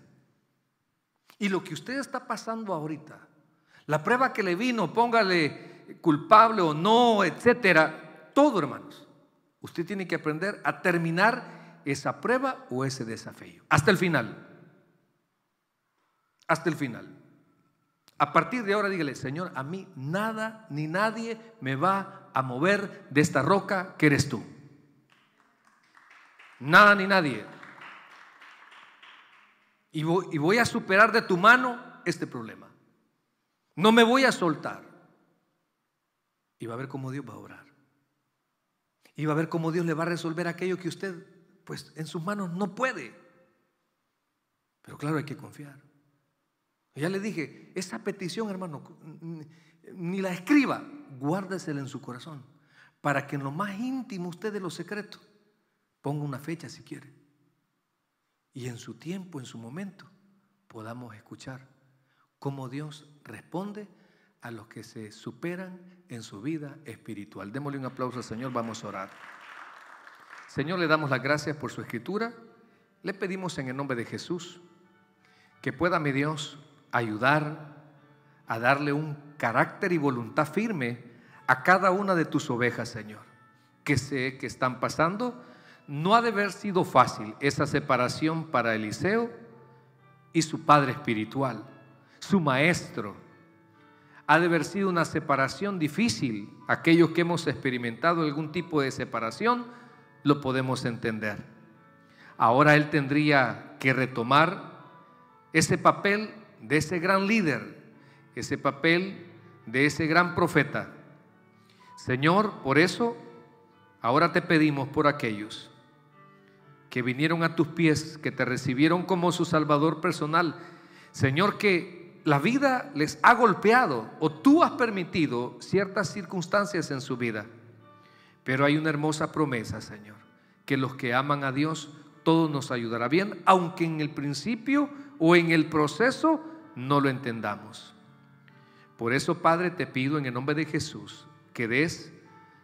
Y lo que usted está pasando ahorita, la prueba que le vino, póngale culpable o no, etcétera, todo hermanos, usted tiene que aprender a terminar esa prueba o ese desafío, hasta el final. Hasta el final. A partir de ahora dígale, Señor, a mí nada ni nadie me va a mover de esta roca que eres tú. Nada ni nadie. Y voy, a superar de tu mano este problema. No me voy a soltar. Y va a ver cómo Dios va a orar. Y va a ver cómo Dios le va a resolver aquello que usted, pues en sus manos no puede. Pero claro, hay que confiar. Ya le dije, esa petición, hermano, ni la escriba, guárdesela en su corazón, para que en lo más íntimo usted de los secretos Ponga una fecha si quiere. Y en su tiempo, en su momento, podamos escuchar cómo Dios responde a los que se superan en su vida espiritual. Démosle un aplauso al Señor, vamos a orar. Señor, le damos las gracias por su escritura. Le pedimos en el nombre de Jesús que pueda mi Dios ayudar a darle un carácter y voluntad firme a cada una de tus ovejas, Señor, que sé que están pasando no ha de haber sido fácil esa separación para Eliseo y su padre espiritual, su maestro. Ha de haber sido una separación difícil. Aquellos que hemos experimentado algún tipo de separación lo podemos entender. Ahora él tendría que retomar ese papel de ese gran líder, ese papel de ese gran profeta. Señor, por eso ahora te pedimos por aquellos que vinieron a tus pies, que te recibieron como su Salvador personal. Señor, que la vida les ha golpeado o tú has permitido ciertas circunstancias en su vida. Pero hay una hermosa promesa, Señor, que los que aman a Dios, todo nos ayudará bien, aunque en el principio o en el proceso no lo entendamos. Por eso, Padre, te pido en el nombre de Jesús que des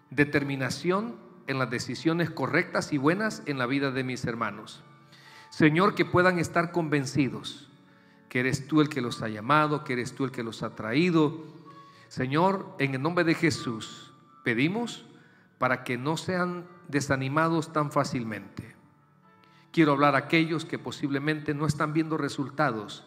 determinación en las decisiones correctas y buenas en la vida de mis hermanos. Señor, que puedan estar convencidos que eres tú el que los ha llamado, que eres tú el que los ha traído. Señor, en el nombre de Jesús pedimos para que no sean desanimados tan fácilmente. Quiero hablar a aquellos que posiblemente no están viendo resultados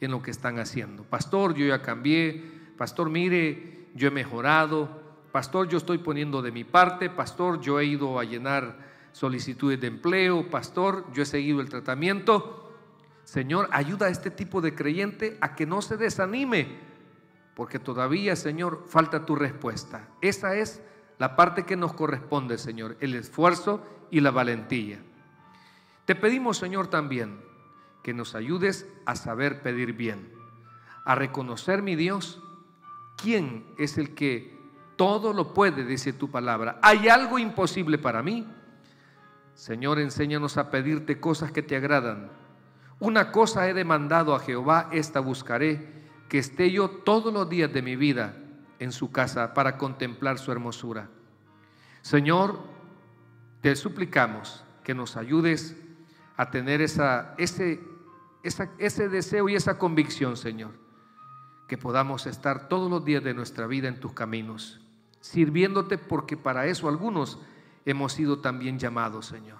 en lo que están haciendo. Pastor, yo ya cambié. Pastor, mire, yo he mejorado pastor, yo estoy poniendo de mi parte, pastor, yo he ido a llenar solicitudes de empleo, pastor, yo he seguido el tratamiento. Señor, ayuda a este tipo de creyente a que no se desanime, porque todavía, Señor, falta tu respuesta. Esa es la parte que nos corresponde, Señor, el esfuerzo y la valentía. Te pedimos, Señor, también que nos ayudes a saber pedir bien, a reconocer, mi Dios, quién es el que todo lo puede, dice tu palabra. ¿Hay algo imposible para mí? Señor, enséñanos a pedirte cosas que te agradan. Una cosa he demandado a Jehová, esta buscaré, que esté yo todos los días de mi vida en su casa para contemplar su hermosura. Señor, te suplicamos que nos ayudes a tener ese deseo y esa convicción, Señor, que podamos estar todos los días de nuestra vida en tus caminos sirviéndote porque para eso algunos hemos sido también llamados, Señor.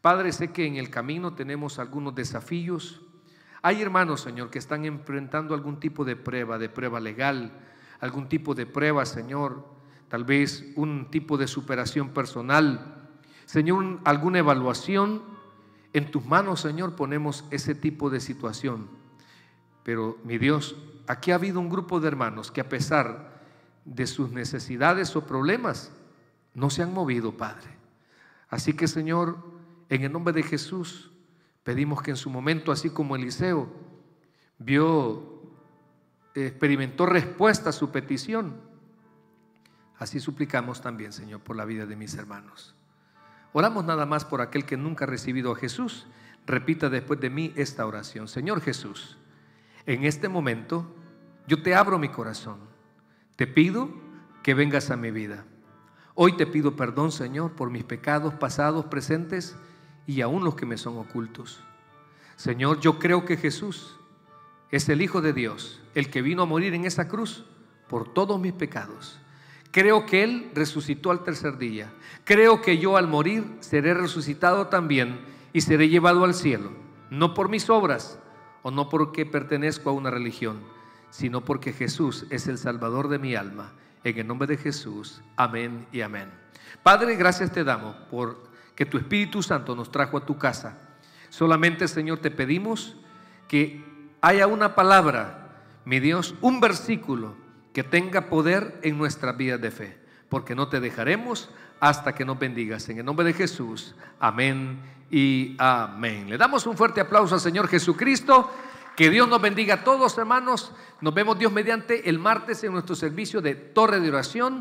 Padre, sé que en el camino tenemos algunos desafíos. Hay hermanos, Señor, que están enfrentando algún tipo de prueba, de prueba legal, algún tipo de prueba, Señor, tal vez un tipo de superación personal. Señor, alguna evaluación. En tus manos, Señor, ponemos ese tipo de situación. Pero, mi Dios, aquí ha habido un grupo de hermanos que a pesar de sus necesidades o problemas, no se han movido, Padre. Así que, Señor, en el nombre de Jesús, pedimos que en su momento, así como Eliseo vio, experimentó respuesta a su petición, así suplicamos también, Señor, por la vida de mis hermanos. Oramos nada más por aquel que nunca ha recibido a Jesús. Repita después de mí esta oración. Señor Jesús, en este momento yo te abro mi corazón te pido que vengas a mi vida. Hoy te pido perdón, Señor, por mis pecados pasados, presentes y aún los que me son ocultos. Señor, yo creo que Jesús es el Hijo de Dios, el que vino a morir en esa cruz por todos mis pecados. Creo que Él resucitó al tercer día. Creo que yo al morir seré resucitado también y seré llevado al cielo, no por mis obras o no porque pertenezco a una religión, sino porque Jesús es el Salvador de mi alma. En el nombre de Jesús, amén y amén. Padre, gracias te damos por que tu Espíritu Santo nos trajo a tu casa. Solamente, Señor, te pedimos que haya una palabra, mi Dios, un versículo que tenga poder en nuestra vida de fe, porque no te dejaremos hasta que nos bendigas. En el nombre de Jesús, amén y amén. Le damos un fuerte aplauso al Señor Jesucristo. Que Dios nos bendiga a todos, hermanos. Nos vemos Dios mediante el martes en nuestro servicio de torre de oración.